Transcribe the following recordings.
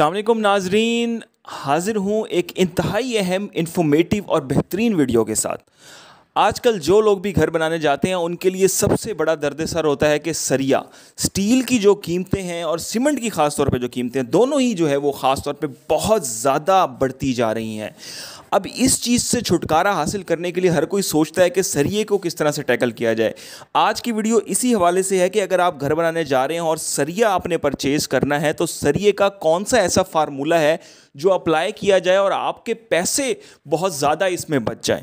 अल्लाम नाजरीन हाजिर हूँ एक इंतहाई अहम इन्फॉर्मेटिव और बेहतरीन वीडियो के साथ आजकल जो लोग भी घर बनाने जाते हैं उनके लिए सबसे बड़ा दर्द सर होता है कि सरिया स्टील की जो कीमतें हैं और सीमेंट की ख़ास तौर पे जो कीमतें हैं दोनों ही जो है वो ख़ास तौर पे बहुत ज़्यादा बढ़ती जा रही हैं अब इस चीज़ से छुटकारा हासिल करने के लिए हर कोई सोचता है कि सरिये को किस तरह से टैकल किया जाए आज की वीडियो इसी हवाले से है कि अगर आप घर बनाने जा रहे हैं और सरिया आपने परचेज़ करना है तो सरिये का कौन सा ऐसा फार्मूला है जो अप्लाई किया जाए और आपके पैसे बहुत ज़्यादा इसमें बच जाएं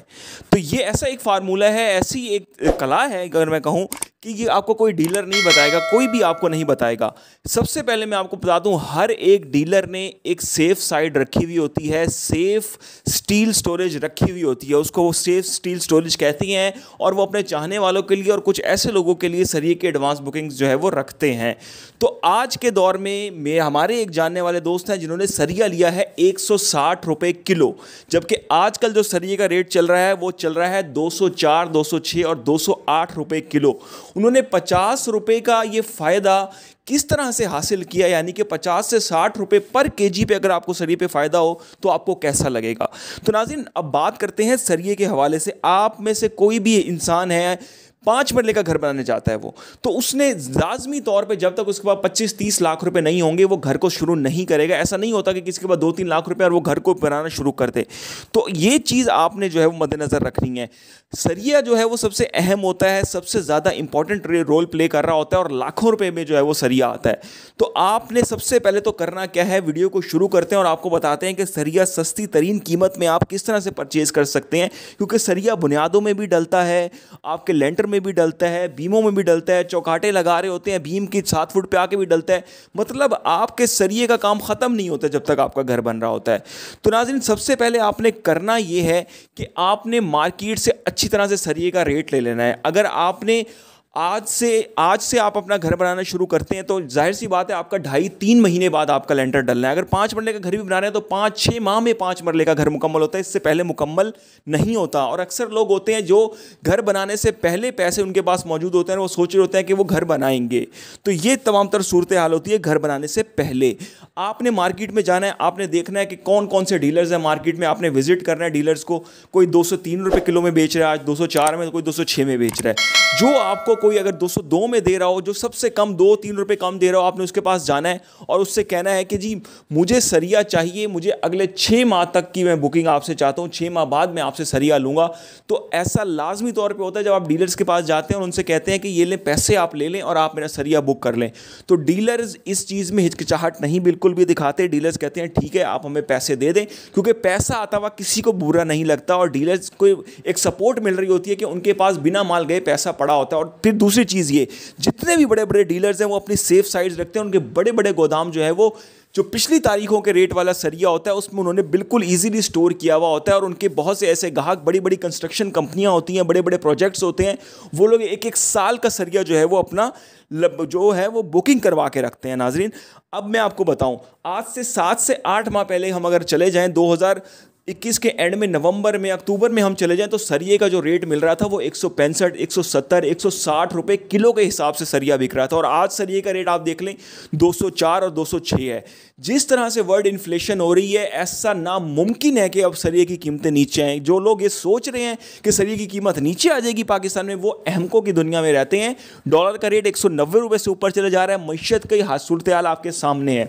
तो ये ऐसा एक फार्मूला है ऐसी एक कला है अगर मैं कहूँ कि ये आपको कोई डीलर नहीं बताएगा कोई भी आपको नहीं बताएगा सबसे पहले मैं आपको बता दूं हर एक डीलर ने एक सेफ साइड रखी हुई होती है सेफ स्टील स्टोरेज रखी हुई होती है उसको वो सेफ स्टील स्टोरेज कहती हैं और वो अपने चाहने वालों के लिए और कुछ ऐसे लोगों के लिए सरिये के एडवांस बुकिंग्स जो है वो रखते हैं तो आज के दौर में मे हमारे एक जानने वाले दोस्त हैं जिन्होंने सरिया लिया है एक सौ किलो जबकि आजकल जो सरिये का रेट चल रहा है वो चल रहा है दो सौ और दो सौ किलो उन्होंने पचास रुपये का ये फ़ायदा किस तरह से हासिल किया यानी कि पचास से साठ रुपये पर के जी पे अगर आपको सरिये पे फ़ायदा हो तो आपको कैसा लगेगा तो नाजिन अब बात करते हैं सरिये के हवाले से आप में से कोई भी इंसान है पांच मरले का घर बनाने जाता है वो तो उसने लाजमी तौर पर जब तक उसके पास पच्चीस तीस लाख रुपए नहीं होंगे वो घर को शुरू नहीं करेगा ऐसा नहीं होता कि किसी के पास दो तीन लाख रुपए और वो घर को बनाना शुरू कर दे तो ये चीज़ आपने जो है वो मद्देनज़र रखनी है सरिया जो है वो सबसे अहम होता है सबसे ज़्यादा इंपॉर्टेंट रोल प्ले कर रहा होता है और लाखों रुपये में जो है वो सरिया आता है तो आपने सबसे पहले तो करना क्या है वीडियो को शुरू करते हैं और आपको बताते हैं कि सरिया सस्ती तरीन कीमत में आप किस तरह से परचेज़ कर सकते हैं क्योंकि सरिया बुनियादों में भी डलता है आपके लेंटर में भी डलता है भीमों में भी डलता है चौकाटे लगा रहे होते हैं भीम की सात फुट पे आके भी डलता है मतलब आपके सरिये का काम ख़त्म नहीं होता जब तक आपका घर बन रहा होता है तो नाजिन सबसे पहले आपने करना ये है कि आपने मार्केट से अच्छी तरह से सरिए का रेट ले लेना है अगर आपने आज से आज से आप अपना घर बनाना शुरू करते हैं तो जाहिर सी बात है आपका ढाई तीन महीने बाद आपका लेंटर डलना है अगर पाँच मरले का घर भी बना रहे हैं तो पाँच छः माह में पाँच मरले का घर मुकम्मल होता है इससे पहले मुकम्मल नहीं होता और अक्सर लोग होते हैं जो घर बनाने से पहले पैसे उनके पास मौजूद होते हैं वो सोच रहे होते हैं कि वो घर बनाएंगे तो ये तमाम तर सूरत हाल होती है घर बनाने से पहले आपने मार्केट में जाना है आपने देखना है कि कौन कौन से डीलर्स हैं मार्केट में आपने विजिट करना है डीलर्स को कोई दो सौ तीन रुपये किलो में बेच रहा है आज दो सौ चार में कोई दो सौ छः में बेच रहा है जो आपको कोई अगर 202 में दे रहा हो जो सबसे कम दो तीन रुपए कम दे रहा हो आपने उसके पास जाना है और उससे कहना है कि जी मुझे सरिया चाहिए मुझे अगले छः माह तक की मैं बुकिंग आपसे चाहता हूँ छः माह बाद मैं आपसे सरिया लूँगा तो ऐसा लाजमी तौर पर होता है जब आप डीलर्स के पास जाते हैं और उनसे कहते हैं कि ये लें पैसे आप ले लें और आप मेरा सरिया बुक कर लें तो डीलर्स इस चीज़ में हिचकिचाहट नहीं बिल्कुल भी दिखाते डीलर्स कहते हैं ठीक है आप हमें पैसे दे दें क्योंकि पैसा आता हुआ किसी को बुरा नहीं लगता और डीलर्स को एक सपोर्ट मिल रही होती है कि उनके पास बिना माल गए पैसा पड़ा होता है और फिर दूसरी चीज़ ये जितने भी बड़े बड़े डीलर्स हैं वो अपनी सेफ साइड्स रखते हैं उनके बड़े बड़े गोदाम जो है वो जो पिछली तारीखों के रेट वाला सरिया होता है उसमें उन्होंने बिल्कुल इजीली स्टोर किया हुआ होता है और उनके बहुत से ऐसे ग्राहक बड़ी बड़ी कंस्ट्रक्शन कंपनियां होती हैं बड़े बड़े प्रोजेक्ट्स होते हैं वो लोग एक एक साल का सरिया जो है वो अपना लब, जो है वो बुकिंग करवा के रखते हैं नाजरीन अब मैं आपको बताऊं आज से सात से आठ माह पहले हम अगर चले जाएं इक्कीस के एंड में नवंबर में अक्टूबर में हम चले जाएं तो सरिये का जो रेट मिल रहा था वो एक सौ पैंसठ एक सौ सत्तर एक सौ साठ रुपये किलो के हिसाब से सरिया बिक रहा था और आज सरिये का रेट आप देख लें दो सौ चार और दो सौ छः है जिस तरह से वर्ल्ड इन्फ्लेशन हो रही है ऐसा नामुमकिन है कि अब सरिये की कीमतें नीचे आएँ जो लोग ये सोच रहे हैं कि सरिये की कीमत नीचे आ जाएगी पाकिस्तान में वो अहमकों की दुनिया में रहते हैं डॉलर का रेट एक सौ नब्बे रुपये से ऊपर चला जा रहा है मीशत कई हाथ सूरत आपके सामने है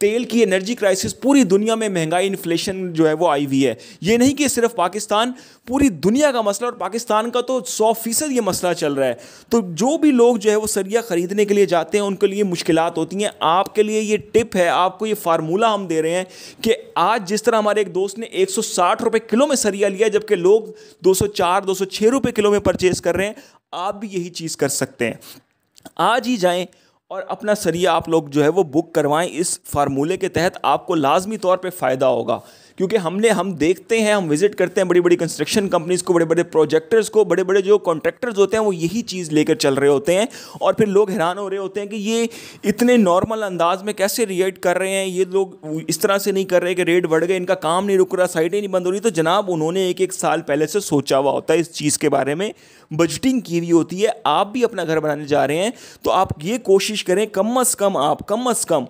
तेल की एनर्जी क्राइसिस पूरी दुनिया में महंगाई इन्फ्लेशन जो है वो आई हुई रही है ये नहीं कि सिर्फ पाकिस्तान पूरी दुनिया का मसला और पाकिस्तान का तो सौ फीसद ये मसला चल रहा है तो जो भी लोग जो है वो सरिया ख़रीदने के लिए जाते हैं उनके लिए मुश्किल होती हैं आपके लिए ये टिप है आपको ये फार्मूला हम दे रहे हैं कि आज जिस तरह हमारे एक दोस्त ने एक सौ किलो में सरिया लिया जबकि लोग दो सौ चार किलो में परचेज कर रहे हैं आप भी यही चीज़ कर सकते हैं आज ही जाएं और अपना सरिया आप लोग जो है वो बुक करवाएं इस फार्मूले के तहत आपको लाजमी तौर पे फ़ायदा होगा क्योंकि हमने हम देखते हैं हम विज़िट करते हैं बड़ी बड़ी कंस्ट्रक्शन कंपनीज़ को बड़े बड़े प्रोजेक्टर्स को बड़े बड़े जो कॉन्ट्रैक्टर्स होते हैं वो यही चीज़ लेकर चल रहे होते हैं और फिर लोग हैरान हो रहे होते हैं कि ये इतने नॉर्मल अंदाज में कैसे रिएक्ट कर रहे हैं ये लोग इस तरह से नहीं कर रहे कि रेट बढ़ गए इनका काम नहीं रुक रहा साइटें नहीं बंद हो रही तो जनाब उन्होंने एक एक साल पहले से सोचा हुआ होता है इस चीज़ के बारे में बजटिंग की हुई होती है आप भी अपना घर बनाने जा रहे हैं तो आप ये कोशिश कोशिश करें कम अज़ कम आप कम अज़ कम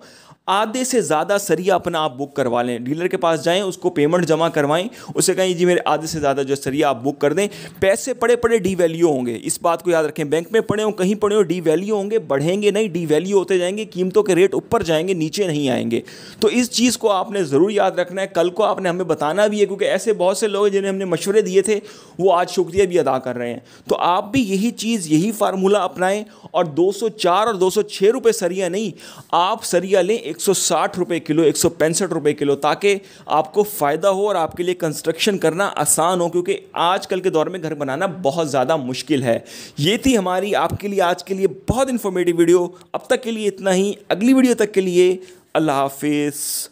आधे से ज़्यादा सरिया अपना आप बुक करवा लें डीलर के पास जाएं उसको पेमेंट जमा करवाएं उसे कहें जी मेरे आधे से ज़्यादा जो सरिया आप बुक कर दें पैसे पड़े पड़े डी वैल्यू होंगे इस बात को याद रखें बैंक में पड़े हो कहीं पड़े हो डी वैल्यू होंगे बढ़ेंगे नहीं डी वैल्यू होते जाएंगे कीमतों के रेट ऊपर जाएंगे नीचे नहीं आएंगे तो इस चीज़ को आपने ज़रूर याद रखना है कल को आपने हमें बताना भी है क्योंकि ऐसे बहुत से लोग जिन्हें हमने मशवरे दिए थे वो आज शुक्रिया भी अदा कर रहे हैं तो आप भी यही चीज़ यही फार्मूला अपनाएं और दो और दो सौ सरिया नहीं आप सरिया लें 160 रुपए किलो एक रुपए किलो ताकि आपको फ़ायदा हो और आपके लिए कंस्ट्रक्शन करना आसान हो क्योंकि आजकल के दौर में घर बनाना बहुत ज़्यादा मुश्किल है ये थी हमारी आपके लिए आज के लिए बहुत इन्फॉर्मेटिव वीडियो अब तक के लिए इतना ही अगली वीडियो तक के लिए अल्लाह हाफिज़